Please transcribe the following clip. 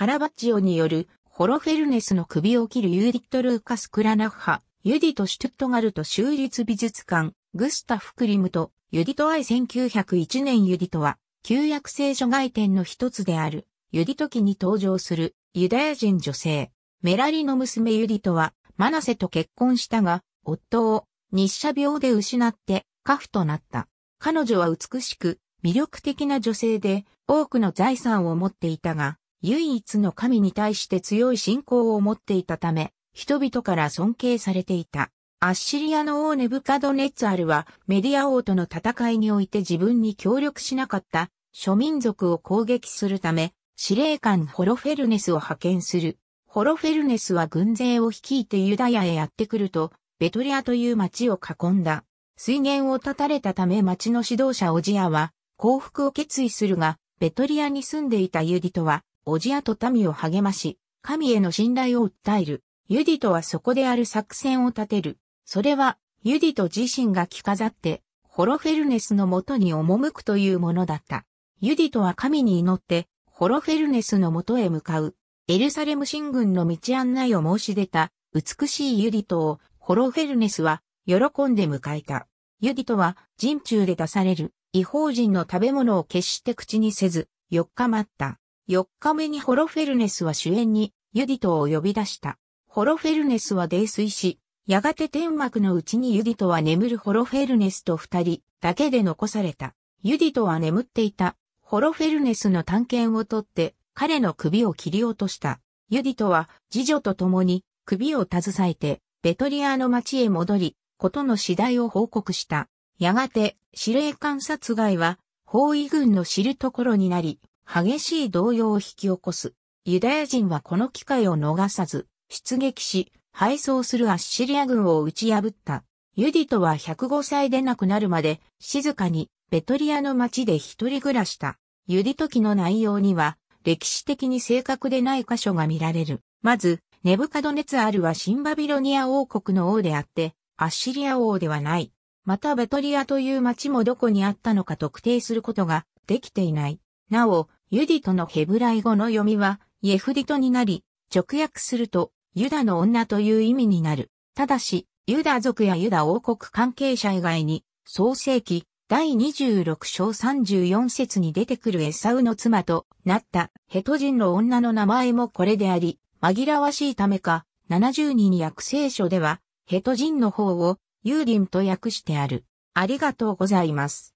カラバッジオによるホロフェルネスの首を切るユーディット・ルーカス・クラナッハ、ユディト・シュトゥットガルト州立美術館、グスタフ・クリムと、ユディト愛1901年ユディトは、旧約聖書外典の一つである、ユディト記に登場するユダヤ人女性、メラリの娘ユディトは、マナセと結婚したが、夫を日射病で失って家父となった。彼女は美しく、魅力的な女性で、多くの財産を持っていたが、唯一の神に対して強い信仰を持っていたため、人々から尊敬されていた。アッシリアの王ネブカドネツアルはメディア王との戦いにおいて自分に協力しなかった諸民族を攻撃するため司令官ホロフェルネスを派遣する。ホロフェルネスは軍勢を率いてユダヤへやってくるとベトリアという町を囲んだ。水源を断たれたため町の指導者オジアは降伏を決意するがベトリアに住んでいたユディとはおじやと民を励まし、神への信頼を訴える。ユディトはそこである作戦を立てる。それは、ユディト自身が着飾って、ホロフェルネスのもとに赴くというものだった。ユディトは神に祈って、ホロフェルネスのもとへ向かう。エルサレム神軍の道案内を申し出た、美しいユディトを、ホロフェルネスは、喜んで迎えた。ユディトは、人中で出される、違法人の食べ物を決して口にせず、4日待った。4日目にホロフェルネスは主演にユディトを呼び出した。ホロフェルネスは泥酔し、やがて天幕のうちにユディトは眠るホロフェルネスと二人だけで残された。ユディトは眠っていた。ホロフェルネスの探検を取って彼の首を切り落とした。ユディトは次女と共に首を携えてベトリアの町へ戻り、ことの次第を報告した。やがて司令官殺害は包囲軍の知るところになり、激しい動揺を引き起こす。ユダヤ人はこの機会を逃さず、出撃し、敗走するアッシリア軍を打ち破った。ユディトは105歳で亡くなるまで、静かにベトリアの町で一人暮らした。ユディト記の内容には、歴史的に正確でない箇所が見られる。まず、ネブカドネツアルはシンバビロニア王国の王であって、アッシリア王ではない。またベトリアという町もどこにあったのか特定することができていない。なお、ユディトのヘブライ語の読みは、イエフディトになり、直訳すると、ユダの女という意味になる。ただし、ユダ族やユダ王国関係者以外に、創世記、第26章34節に出てくるエサウの妻となったヘト人の女の名前もこれであり、紛らわしいためか、72に訳聖書では、ヘト人の方を、ユーディンと訳してある。ありがとうございます。